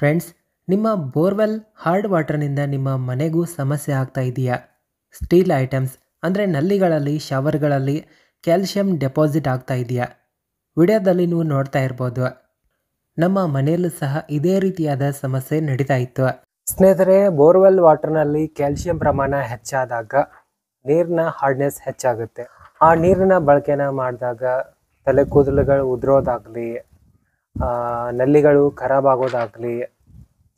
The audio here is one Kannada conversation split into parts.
ಫ್ರೆಂಡ್ಸ್ ನಿಮ್ಮ ಬೋರ್ವೆಲ್ ಹಾರ್ಡ್ ವಾಟರ್ನಿಂದ ನಿಮ್ಮ ಮನೆಗೂ ಸಮಸ್ಯೆ ಆಗ್ತಾ ಇದೆಯಾ ಸ್ಟೀಲ್ ಐಟಮ್ಸ್ ಅಂದರೆ ನಲ್ಲಿಗಳಲ್ಲಿ ಶವರ್ಗಳಲ್ಲಿ ಕ್ಯಾಲ್ಶಿಯಂ ಡೆಪಾಸಿಟ್ ಆಗ್ತಾ ಇದೆಯಾ ವಿಡಿಯೋದಲ್ಲಿ ನೀವು ನೋಡ್ತಾ ಇರ್ಬೋದು ನಮ್ಮ ಮನೆಯಲ್ಲೂ ಸಹ ಇದೇ ರೀತಿಯಾದ ಸಮಸ್ಯೆ ನಡೀತಾ ಇತ್ತು ಸ್ನೇಹಿತರೆ ಬೋರ್ವೆಲ್ ವಾಟರ್ನಲ್ಲಿ ಕ್ಯಾಲ್ಶಿಯಂ ಪ್ರಮಾಣ ಹೆಚ್ಚಾದಾಗ ನೀರಿನ ಹಾರ್ಡ್ನೆಸ್ ಹೆಚ್ಚಾಗುತ್ತೆ ಆ ನೀರಿನ ಬಳಕೆನ ಮಾಡಿದಾಗ ತಲೆ ಕೂದಲುಗಳು ಉದುರೋದಾಗಲಿ ನಲ್ಲಿಗಳು ಖರಾಬ್ ಆಗೋದಾಗಲಿ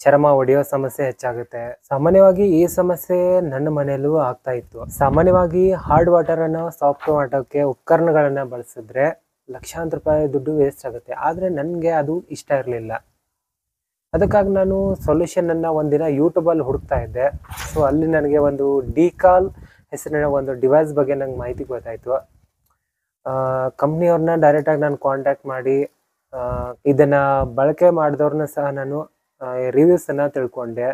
ಚರ್ಮ ಒಡೆಯೋ ಸಮಸ್ಯೆ ಹೆಚ್ಚಾಗುತ್ತೆ ಸಾಮಾನ್ಯವಾಗಿ ಈ ಸಮಸ್ಯೆ ನನ್ನ ಮನೆಯಲ್ಲೂ ಆಗ್ತಾ ಇತ್ತು ಸಾಮಾನ್ಯವಾಗಿ ಹಾರ್ಡ್ ವಾಟರ್ ಅನ್ನ ಸಾಫ್ಟ್ ಮಾಡೋಕ್ಕೆ ಉಪಕರಣಗಳನ್ನು ಬಳಸಿದ್ರೆ ಲಕ್ಷಾಂತರ ರೂಪಾಯಿ ದುಡ್ಡು ವೇಸ್ಟ್ ಆಗುತ್ತೆ ಆದರೆ ನನಗೆ ಅದು ಇಷ್ಟ ಇರಲಿಲ್ಲ ಅದಕ್ಕಾಗಿ ನಾನು ಸೊಲ್ಯೂಷನ್ ಅನ್ನ ಒಂದಿನ ಯೂಟ್ಯೂಬಲ್ಲಿ ಹುಡುಕ್ತಾ ಇದ್ದೆ ಸೊ ಅಲ್ಲಿ ನನಗೆ ಒಂದು ಡಿಕಾಲ್ ಹೆಸರಿನ ಒಂದು ಡಿವೈಸ್ ಬಗ್ಗೆ ನಂಗೆ ಮಾಹಿತಿ ಗೊತ್ತಾಯಿತು ಕಂಪ್ನಿಯವ್ರನ್ನ ಡೈರೆಕ್ಟಾಗಿ ನಾನು ಕಾಂಟ್ಯಾಕ್ಟ್ ಮಾಡಿ ಇದನ್ನ ಬಳಕೆ ಮಾಡಿದವ್ರನ್ನ ಸಹ ನಾನು ರಿವ್ಯೂಸ್ ಅನ್ನ ತಿಳ್ಕೊಂಡೆ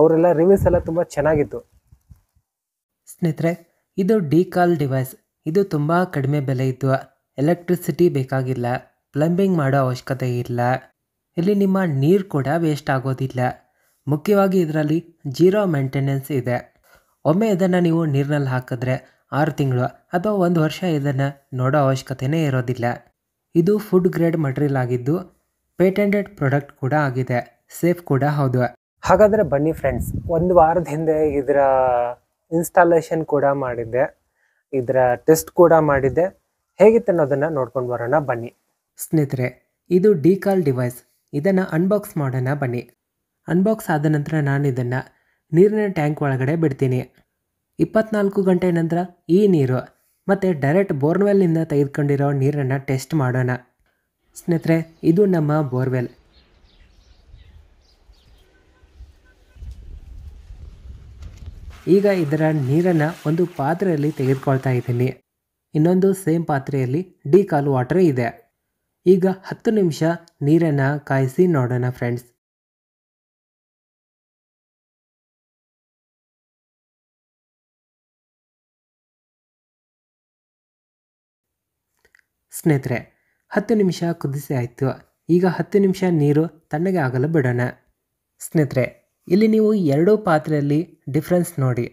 ಅವರೆಲ್ಲ ರಿವ್ಯೂಸ್ ಎಲ್ಲ ತುಂಬ ಚೆನ್ನಾಗಿತ್ತು ಸ್ನೇಹಿತರೆ ಇದು ಕಾಲ್ ಡಿವೈಸ್ ಇದು ತುಂಬ ಕಡಿಮೆ ಬೆಲೆ ಇದ್ದು ಎಲೆಕ್ಟ್ರಿಸಿಟಿ ಬೇಕಾಗಿಲ್ಲ ಪ್ಲಂಬಿಂಗ್ ಮಾಡೋ ಅವಶ್ಯಕತೆ ಇಲ್ಲ ಇಲ್ಲಿ ನಿಮ್ಮ ನೀರು ಕೂಡ ವೇಸ್ಟ್ ಆಗೋದಿಲ್ಲ ಮುಖ್ಯವಾಗಿ ಇದರಲ್ಲಿ ಜೀರೋ ಮೇಂಟೆನೆನ್ಸ್ ಇದೆ ಒಮ್ಮೆ ಇದನ್ನು ನೀವು ನೀರಿನಲ್ಲಿ ಹಾಕಿದ್ರೆ ಆರು ತಿಂಗಳು ಅಥವಾ ಒಂದು ವರ್ಷ ಇದನ್ನು ನೋಡೋ ಅವಶ್ಯಕತೆಯೇ ಇರೋದಿಲ್ಲ ಇದು ಫುಡ್ ಗ್ರೇಡ್ ಮಟೀರಿಯಲ್ ಆಗಿದ್ದು ಪೇಟೆಂಟೆಡ್ ಪ್ರಾಡಕ್ಟ್ ಕೂಡ ಆಗಿದೆ ಸೇಫ್ ಕೂಡ ಹೌದು ಹಾಗಾದರೆ ಬನ್ನಿ ಫ್ರೆಂಡ್ಸ್ ಒಂದು ವಾರದ ಹಿಂದೆ ಇದರ ಇನ್ಸ್ಟಾಲೇಷನ್ ಕೂಡ ಮಾಡಿದ್ದೆ ಇದರ ಟೆಸ್ಟ್ ಕೂಡ ಮಾಡಿದ್ದೆ ಹೇಗಿತ್ತು ಅನ್ನೋದನ್ನು ನೋಡ್ಕೊಂಡು ಬರೋಣ ಬನ್ನಿ ಸ್ನೇಹಿತರೆ ಇದು ಡಿಕಾಲ್ ಡಿವೈಸ್ ಇದನ್ನು ಅನ್ಬಾಕ್ಸ್ ಮಾಡೋಣ ಬನ್ನಿ ಅನ್ಬಾಕ್ಸ್ ಆದ ನಂತರ ನಾನು ಇದನ್ನು ನೀರಿನ ಟ್ಯಾಂಕ್ ಒಳಗಡೆ ಬಿಡ್ತೀನಿ ಇಪ್ಪತ್ನಾಲ್ಕು ಗಂಟೆ ನಂತರ ಈ ನೀರು ಮತ್ತು ಡೈರೆಕ್ಟ್ ಬೋರ್ವೆಲ್ನಿಂದ ತೆಗೆದುಕೊಂಡಿರೋ ನೀರನ್ನು ಟೆಸ್ಟ್ ಮಾಡೋಣ ಸ್ನೇಹಿತರೆ ಇದು ನಮ್ಮ ಬೋರ್ವೆಲ್ ಈಗ ಇದರ ನೀರನ್ನು ಒಂದು ಪಾತ್ರೆಯಲ್ಲಿ ತೆಗೆದುಕೊಳ್ತಾ ಇದ್ದೀನಿ ಇನ್ನೊಂದು ಸೇಮ್ ಪಾತ್ರೆಯಲ್ಲಿ ಡಿ ಕಾಲು ವಾಟರ್ ಇದೆ ಈಗ ಹತ್ತು ನಿಮಿಷ ನೀರನ್ನು ಕಾಯಿಸಿ ನೋಡೋಣ ಫ್ರೆಂಡ್ಸ್ ಸ್ನೇಹಿತರೆ ಹತ್ತು ನಿಮಿಷ ಕುದಿಸಿ ಆಯಿತು ಈಗ ಹತ್ತು ನಿಮಿಷ ನೀರು ತಣ್ಣಗೆ ಆಗಲು ಬಿಡೋಣ ಸ್ನೇಹಿತರೆ ಇಲ್ಲಿ ನೀವು ಎರಡೂ ಪಾತ್ರೆಯಲ್ಲಿ ಡಿಫ್ರೆನ್ಸ್ ನೋಡಿ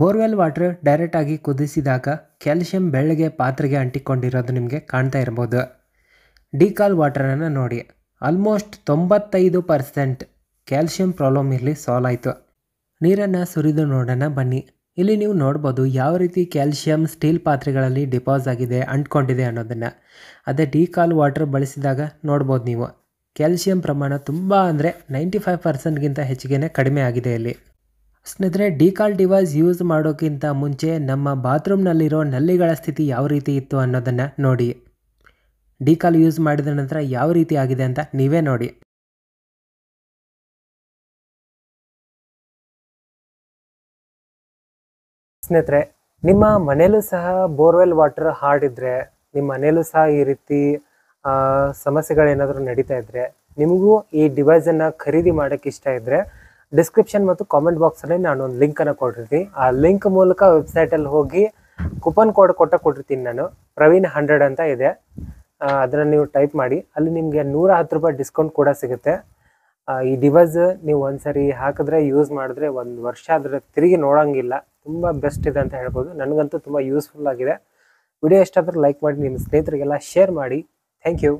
ಬೋರ್ವೆಲ್ ವಾಟರ್ ಡೈರೆಕ್ಟಾಗಿ ಕುದಿಸಿದಾಗ ಕ್ಯಾಲ್ಶಿಯಂ ಬೆಳ್ಳಗೆ ಪಾತ್ರೆಗೆ ಅಂಟಿಕೊಂಡಿರೋದು ನಿಮಗೆ ಕಾಣ್ತಾ ಇರ್ಬೋದು ಡಿಕಾಲ್ ವಾಟರನ್ನು ನೋಡಿ ಆಲ್ಮೋಸ್ಟ್ ತೊಂಬತ್ತೈದು ಪರ್ಸೆಂಟ್ ಕ್ಯಾಲ್ಶಿಯಂ ಪ್ರಾಬ್ಲಮ್ ಇಲ್ಲಿ ಸಾಲ್ವ್ ಆಯಿತು ನೀರನ್ನು ಸುರಿದು ನೋಡೋಣ ಬನ್ನಿ ಇಲ್ಲಿ ನೀವು ನೋಡ್ಬೋದು ಯಾವ ರೀತಿ ಕ್ಯಾಲ್ಶಿಯಂ ಸ್ಟೀಲ್ ಪಾತ್ರೆಗಳಲ್ಲಿ ಡಿಪಾಸ್ ಆಗಿದೆ ಅಂಟ್ಕೊಂಡಿದೆ ಅನ್ನೋದನ್ನು ಅದೇ ಡಿಕಾಲ್ ಕಾಲ್ ವಾಟರ್ ಬಳಸಿದಾಗ ನೋಡ್ಬೋದು ನೀವು ಕ್ಯಾಲ್ಶಿಯಂ ಪ್ರಮಾಣ ತುಂಬ ಅಂದರೆ ನೈಂಟಿ ಫೈವ್ ಪರ್ಸೆಂಟ್ಗಿಂತ ಹೆಚ್ಚಿಗೆ ಕಡಿಮೆ ಆಗಿದೆ ಇಲ್ಲಿ ಸ್ನೇಹಿತರೆ ಡಿಕಾಲ್ ಡಿವೈಸ್ ಯೂಸ್ ಮಾಡೋಕ್ಕಿಂತ ಮುಂಚೆ ನಮ್ಮ ಬಾತ್ರೂಮ್ನಲ್ಲಿರೋ ನಲ್ಲಿಗಳ ಸ್ಥಿತಿ ಯಾವ ರೀತಿ ಇತ್ತು ಅನ್ನೋದನ್ನು ನೋಡಿ ಡಿಕಾಲ್ ಯೂಸ್ ಮಾಡಿದ ನಂತರ ಯಾವ ರೀತಿ ಆಗಿದೆ ಅಂತ ನೀವೇ ನೋಡಿ ಸ್ನೇಹಿತರೆ ನಿಮ್ಮ ಮನೆಯಲ್ಲೂ ಸಹ ಬೋರ್ವೆಲ್ ವಾಟರ್ ಹಾರ್ಡ್ ಇದ್ದರೆ ನಿಮ್ಮ ಮನೆಯಲ್ಲೂ ಸಹ ಈ ರೀತಿ ಸಮಸ್ಯೆಗಳೇನಾದರೂ ನಡೀತಾ ಇದ್ರೆ ನಿಮಗೂ ಈ ಡಿವೈಸನ್ನು ಖರೀದಿ ಮಾಡೋಕ್ಕೆ ಇಷ್ಟ ಇದ್ದರೆ ಡಿಸ್ಕ್ರಿಪ್ಷನ್ ಮತ್ತು ಕಾಮೆಂಟ್ ಬಾಕ್ಸಲ್ಲಿ ನಾನು ಒಂದು ಲಿಂಕನ್ನು ಕೊಟ್ಟಿರ್ತೀನಿ ಆ ಲಿಂಕ್ ಮೂಲಕ ವೆಬ್ಸೈಟಲ್ಲಿ ಹೋಗಿ ಕೂಪನ್ ಕೋಡ್ ಕೊಟ್ಟ ಕೊಟ್ಟಿರ್ತೀನಿ ನಾನು ಪ್ರವೀಣ್ ಹಂಡ್ರೆಡ್ ಅಂತ ಇದೆ ಅದನ್ನು ನೀವು ಟೈಪ್ ಮಾಡಿ ಅಲ್ಲಿ ನಿಮಗೆ ನೂರ ಹತ್ತು ರೂಪಾಯಿ ಡಿಸ್ಕೌಂಟ್ ಕೂಡ ಸಿಗುತ್ತೆ ಈ ಡಿವೈಸ್ ನೀವು ಒಂದ್ಸರಿ ಹಾಕಿದ್ರೆ ಯೂಸ್ ಮಾಡಿದ್ರೆ ಒಂದು ವರ್ಷ ಆದರೆ ತಿರುಗಿ ನೋಡೋಂಗಿಲ್ಲ ತುಂಬ ಬೆಸ್ಟ್ ಇದೆ ಅಂತ ಹೇಳ್ಬೋದು ನನಗಂತೂ ತುಂಬ ಯೂಸ್ಫುಲ್ ಆಗಿದೆ ವಿಡಿಯೋ ಇಷ್ಟ ಲೈಕ್ ಮಾಡಿ ನಿಮ್ಮ ಸ್ನೇಹಿತರಿಗೆಲ್ಲ ಶೇರ್ ಮಾಡಿ ಥ್ಯಾಂಕ್ ಯು